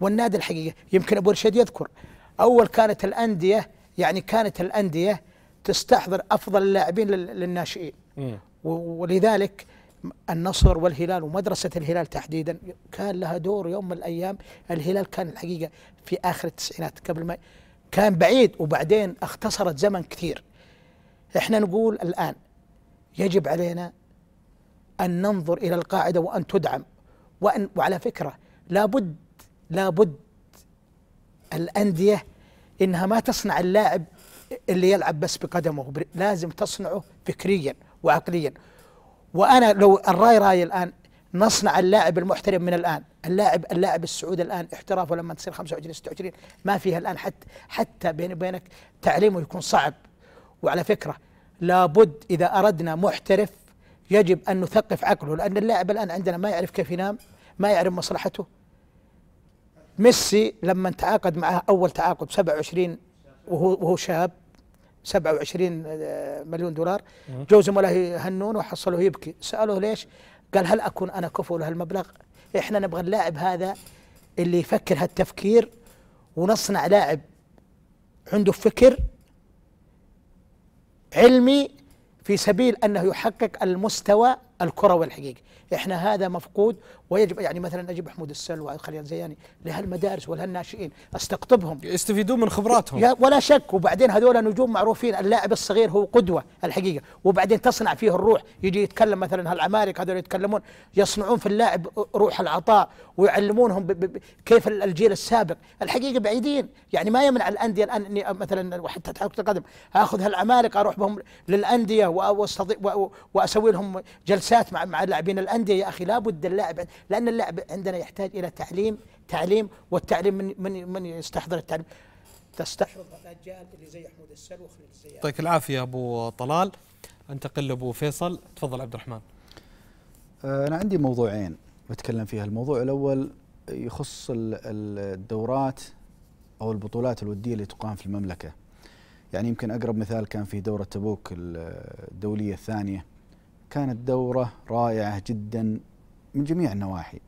والنادي الحقيقة يمكن أبو رشيد يذكر أول كانت الأندية يعني كانت الأندية تستحضر أفضل اللاعبين للناشئين ولذلك النصر والهلال ومدرسة الهلال تحديدا كان لها دور يوم من الأيام الهلال كان الحقيقة في آخر التسعينات قبل ما كان بعيد وبعدين اختصرت زمن كثير احنا نقول الآن يجب علينا أن ننظر إلى القاعدة وأن تدعم وأن وعلى فكرة لابد لابد الأندية إنها ما تصنع اللاعب اللي يلعب بس بقدمه لازم تصنعه فكريا وعقليا وانا لو الراي راي الان نصنع اللاعب المحترف من الان اللاعب اللاعب السعودي الان احترافه لما تصير 25 26 ما فيها الان حتى حتى بيني وبينك تعليمه يكون صعب وعلى فكره لابد اذا اردنا محترف يجب ان نثقف عقله لان اللاعب الان عندنا ما يعرف كيف ينام ما يعرف مصلحته ميسي لما تعاقد معه اول تعاقد 27 وهو وهو شاب 27 آه، مليون دولار جوز ولا هنون وحصلوه يبكي سألوه ليش قال هل أكون أنا كفو لهالمبلغ إحنا نبغى اللاعب هذا اللي يفكر هالتفكير ونصنع لاعب عنده فكر علمي في سبيل أنه يحقق المستوى الكره والحقيقه، احنا هذا مفقود ويجب يعني مثلا اجيب محمود السلوى خليل زياني لهالمدارس ولهالناشئين استقطبهم يستفيدون من خبراتهم ولا شك وبعدين هذول نجوم معروفين اللاعب الصغير هو قدوه الحقيقه وبعدين تصنع فيه الروح يجي يتكلم مثلا هالعمالك هذول يتكلمون يصنعون في اللاعب روح العطاء ويعلمونهم كيف الجيل السابق الحقيقه بعيدين يعني ما يمنع الانديه الان اني مثلا وحتى تحقق القدم اخذ هالعمالك اروح بهم للانديه واسوي لهم جلسه جلسات مع مع لاعبين الانديه يا اخي لابد اللاعب لان اللاعب عندنا يحتاج الى تعليم تعليم والتعليم من من من يستحضر التعليم تستحضر اللي زي حمود السلوخ يعطيك العافيه ابو طلال انتقل لابو فيصل تفضل عبد الرحمن آه، انا عندي موضوعين بتكلم فيها الموضوع الاول يخص الدورات او البطولات الوديه اللي تقام في المملكه يعني يمكن اقرب مثال كان في دوره تبوك الدوليه الثانيه كانت دوره رائعه جدا من جميع النواحي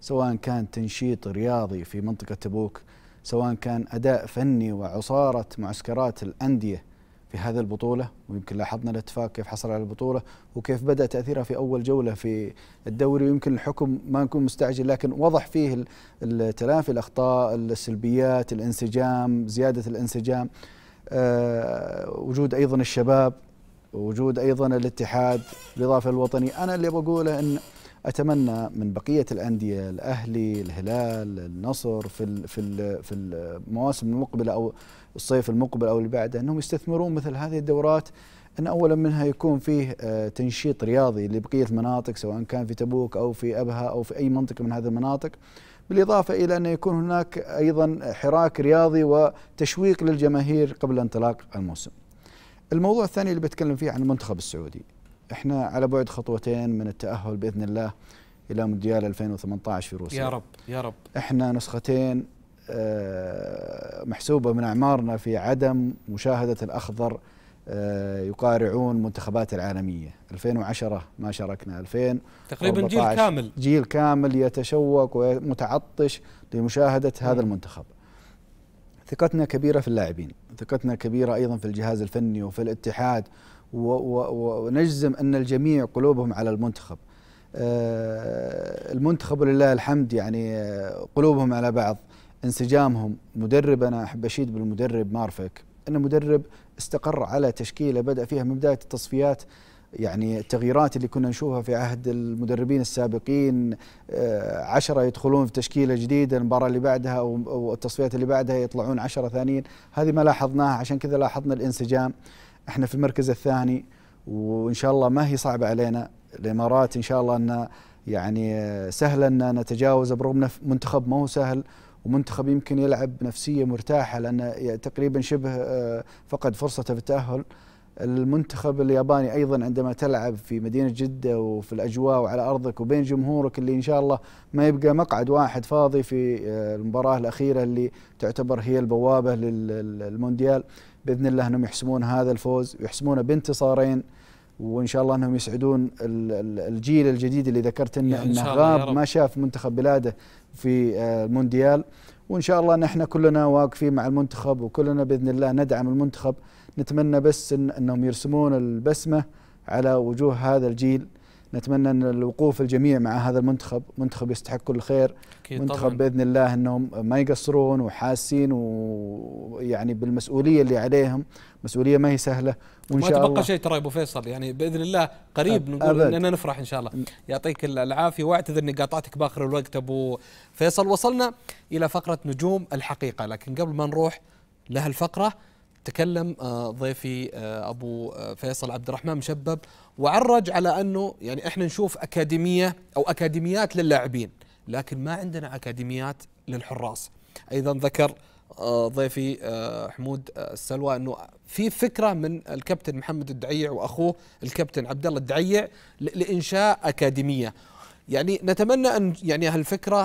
سواء كان تنشيط رياضي في منطقه تبوك سواء كان اداء فني وعصاره معسكرات الانديه في هذه البطوله ويمكن لاحظنا الاتفاق كيف حصل على البطوله وكيف بدا تاثيرها في اول جوله في الدوري ويمكن الحكم ما نكون مستعجل لكن وضح فيه تلافي الاخطاء السلبيات الانسجام زياده الانسجام أه وجود ايضا الشباب وجود ايضا الاتحاد بالاضافه للوطني انا اللي بقوله ان اتمنى من بقيه الانديه الاهلي الهلال النصر في الـ في الـ في المواسم المقبله او الصيف المقبل او اللي بعده انهم يستثمرون مثل هذه الدورات ان اولا منها يكون فيه آه، تنشيط رياضي لبقيه المناطق سواء كان في تبوك او في ابها او في اي منطقه من هذه المناطق بالاضافه الى ان يكون هناك ايضا حراك رياضي وتشويق للجماهير قبل انطلاق الموسم الموضوع الثاني اللي بتكلم فيه عن المنتخب السعودي احنا على بعد خطوتين من التأهل بإذن الله إلى مونديال 2018 في روسيا يا رب يا رب احنا نسختين آه، محسوبة من أعمارنا في عدم مشاهدة الأخضر آه، يقارعون منتخبات العالمية 2010 ما شاركنا 2000 تقريبا جيل كامل جيل كامل يتشوق ومتعطش لمشاهدة هذا المنتخب ثقتنا كبيرة في اللاعبين ثقتنا كبيرة أيضا في الجهاز الفني وفي الاتحاد ونجزم أن الجميع قلوبهم على المنتخب آه، المنتخب لله الحمد يعني آه، قلوبهم على بعض انسجامهم مدرب أنا أحب أشيد بالمدرب مارفك أنه مدرب استقر على تشكيلة بدأ فيها من بداية التصفيات يعني التغييرات اللي كنا نشوفها في عهد المدربين السابقين آه، عشرة يدخلون في تشكيلة جديدة المباراة اللي بعدها والتصفيات اللي بعدها يطلعون عشرة ثانيين هذه ما لاحظناها عشان كذا لاحظنا الانسجام احنا في المركز الثاني وان شاء الله ما هي صعبة علينا الامارات ان شاء الله ان يعني سهل ان نتجاوز برغم منتخب ما هو سهل ومنتخب يمكن يلعب نفسيه مرتاحه لانه تقريبا شبه آه، فقد فرصته في التاهل المنتخب الياباني ايضا عندما تلعب في مدينه جده وفي الاجواء وعلى ارضك وبين جمهورك اللي ان شاء الله ما يبقى مقعد واحد فاضي في آه، المباراه الاخيره اللي تعتبر هي البوابه للمونديال باذن الله انهم يحسمون هذا الفوز ويحسمونه بانتصارين وان شاء الله انهم يسعدون الجيل الجديد اللي ذكرت انه يعني انه غاب ما شاف منتخب بلاده في آه، المونديال وان شاء الله نحن كلنا واقفين مع المنتخب وكلنا باذن الله ندعم المنتخب نتمنى بس إن أنهم يرسمون البسمة على وجوه هذا الجيل نتمنى ان الوقوف الجميع مع هذا المنتخب منتخب يستحق كل خير منتخب طبعًا. باذن الله انهم ما يقصرون وحاسين ويعني بالمسؤوليه اللي عليهم مسؤوليه ما هي سهله وان شاء الله ما تبقى شيء ترى ابو فيصل يعني باذن الله قريب نقول اننا نفرح ان شاء الله يعطيك العافيه واعتذر اني قاطعتك باخر الوقت ابو فيصل وصلنا الى فقره نجوم الحقيقه لكن قبل ما نروح لهالفقره تكلم آه، ضيفي آه، ابو آه، فيصل عبد الرحمن مشبب وعرج على انه يعني احنا نشوف اكاديميه او اكاديميات للاعبين لكن ما عندنا اكاديميات للحراس ايضا ذكر ضيفي حمود السلوى انه في فكره من الكابتن محمد الدعيع واخوه الكابتن عبد الله الدعيع لانشاء اكاديميه يعني نتمنى ان يعني هالفكره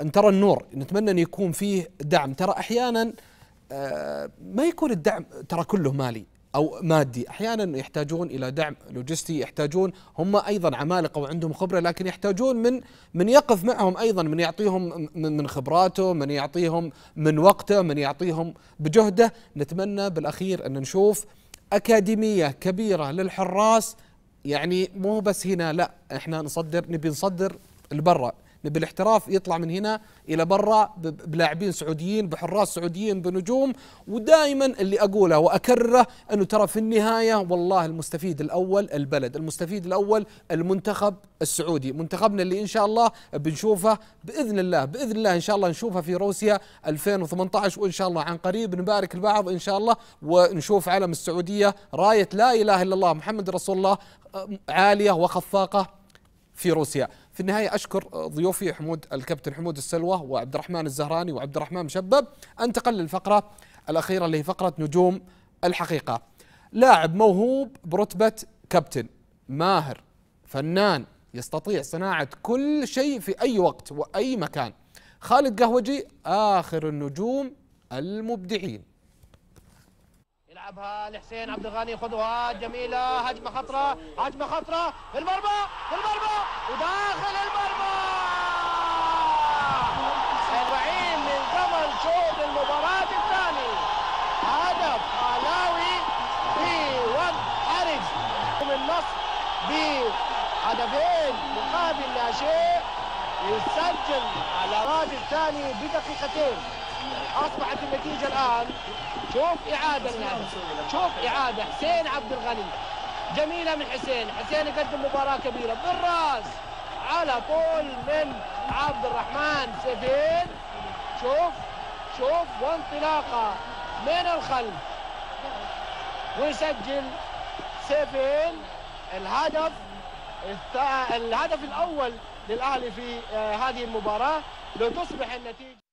ان ترى النور نتمنى ان يكون فيه دعم ترى احيانا آه، ما يكون الدعم ترى كله مالي او مادي احيانا يحتاجون الى دعم لوجستي يحتاجون هم ايضا عمالقه وعندهم خبره لكن يحتاجون من من يقف معهم ايضا من يعطيهم من خبراته من يعطيهم من وقته من يعطيهم بجهده نتمنى بالاخير ان نشوف اكاديميه كبيره للحراس يعني مو بس هنا لا احنا نصدر نبي نصدر لبرا بالاحتراف يطلع من هنا الى برا بلاعبين سعوديين بحراس سعوديين بنجوم ودائما اللي اقوله واكرره انه ترى في النهايه والله المستفيد الاول البلد، المستفيد الاول المنتخب السعودي، منتخبنا اللي ان شاء الله بنشوفه باذن الله باذن الله ان شاء الله نشوفه في روسيا 2018 وان شاء الله عن قريب نبارك البعض ان شاء الله ونشوف علم السعوديه رايه لا اله الا الله محمد رسول الله آه، عاليه وخفاقه في روسيا في النهايه اشكر ضيوفي حمود الكابتن حمود السلوى وعبد الرحمن الزهراني وعبد الرحمن مشبب انتقل للفقره الاخيره اللي هي فقره نجوم الحقيقه لاعب موهوب برتبه كابتن ماهر فنان يستطيع صناعه كل شيء في اي وقت واي مكان خالد قهوجي اخر النجوم المبدعين يلعبها لحسين عبد الغني خذوها جميله هجمه خطره هجمه خطره في المرمى في المرمى وداخل المرمى 40 من ثمن شوط المباراه الثاني هدف علاوي حرج من النصر بهدفين مقابل لا شيء يسجل على الراجل الثاني بدقيقتين اصبحت النتيجه الان شوف اعاده الان شوف اعاده حسين عبد الغني جميله من حسين حسين يقدم مباراه كبيره بالراس على طول من عبد الرحمن سيفين شوف شوف وانطلاقه من الخلف ويسجل سيفين الهدف الهدف الاول للاهلي في آه، هذه المباراه لتصبح النتيجه